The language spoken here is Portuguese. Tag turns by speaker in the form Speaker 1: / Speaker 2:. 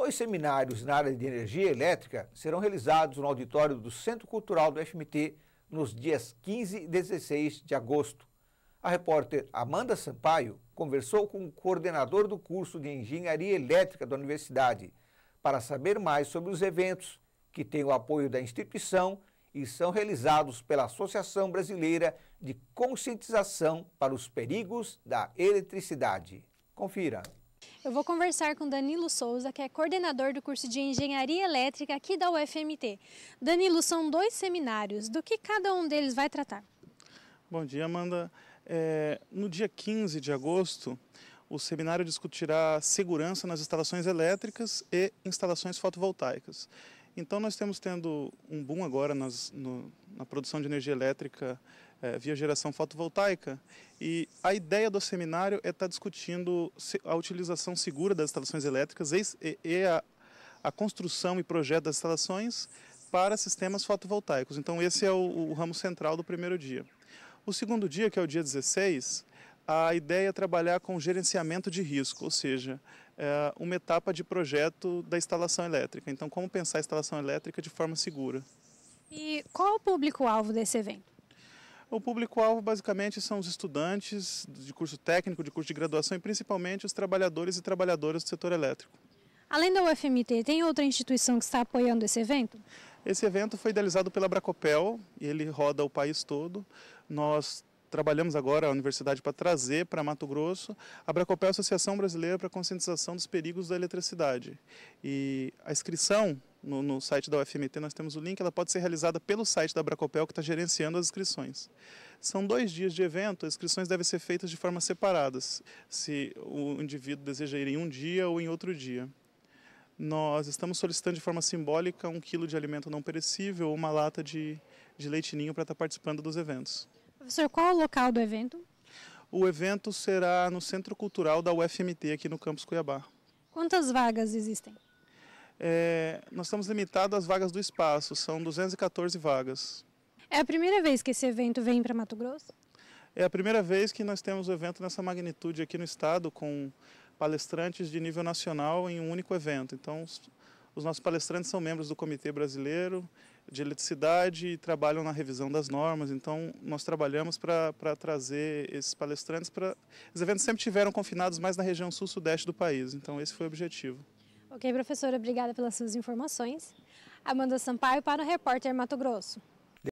Speaker 1: Dois seminários na área de energia elétrica serão realizados no auditório do Centro Cultural do FMT nos dias 15 e 16 de agosto. A repórter Amanda Sampaio conversou com o coordenador do curso de Engenharia Elétrica da universidade para saber mais sobre os eventos que têm o apoio da instituição e são realizados pela Associação Brasileira de Conscientização para os Perigos da Eletricidade. Confira.
Speaker 2: Eu vou conversar com Danilo Souza, que é coordenador do curso de Engenharia Elétrica aqui da UFMT. Danilo, são dois seminários. Do que cada um deles vai tratar?
Speaker 3: Bom dia, Amanda. É, no dia 15 de agosto, o seminário discutirá segurança nas instalações elétricas e instalações fotovoltaicas. Então nós temos tendo um boom agora nas, no, na produção de energia elétrica é, via geração fotovoltaica e a ideia do seminário é estar tá discutindo a utilização segura das instalações elétricas e, e a, a, construção e projeto das instalações para sistemas fotovoltaicos. Então esse é o, o ramo central do primeiro dia. O segundo dia, que é o dia 16, a ideia é trabalhar com gerenciamento de risco, ou seja, é, uma etapa de projeto da instalação elétrica. Então, como pensar a instalação elétrica de forma segura.
Speaker 2: E qual o público-alvo desse evento?
Speaker 3: O público-alvo basicamente são os estudantes de curso técnico, de curso de graduação e principalmente os trabalhadores e trabalhadoras do setor elétrico.
Speaker 2: Além da UFMT, tem outra instituição que está apoiando esse evento?
Speaker 3: Esse evento foi idealizado pela Bracopel e ele roda o país todo. Nós trabalhamos agora a universidade para trazer para Mato Grosso a Bracopel a Associação Brasileira para a Conscientização dos Perigos da Eletricidade. E a inscrição no, no, site da UFMT nós temos o link, ela pode ser realizada pelo site da Bracopel, que está gerenciando as inscrições. São dois dias de evento, as inscrições devem ser feitas de forma separadas, se o indivíduo deseja ir em um dia ou em outro dia. Nós estamos solicitando de forma simbólica um quilo de alimento não perecível ou uma lata de, de leitinho para estar participando dos eventos.
Speaker 2: Professor, qual o local do evento?
Speaker 3: O evento será no Centro Cultural da UFMT, aqui no campus Cuiabá.
Speaker 2: Quantas vagas existem?
Speaker 3: É, nós estamos limitados às vagas do espaço, são 214 vagas.
Speaker 2: É a primeira vez que esse evento vem para Mato Grosso?
Speaker 3: É a primeira vez que nós temos um evento nessa magnitude aqui no estado, com palestrantes de nível nacional em um único evento. Então, os nossos palestrantes são membros do Comitê Brasileiro, de eletricidade e trabalham na revisão das normas. Então, nós trabalhamos para trazer esses palestrantes para. Os eventos sempre tiveram confinados mais na região sul-sudeste do país. Então, esse foi o objetivo.
Speaker 2: Ok, professora, obrigada pelas suas informações. Amanda Sampaio para o Repórter Mato Grosso.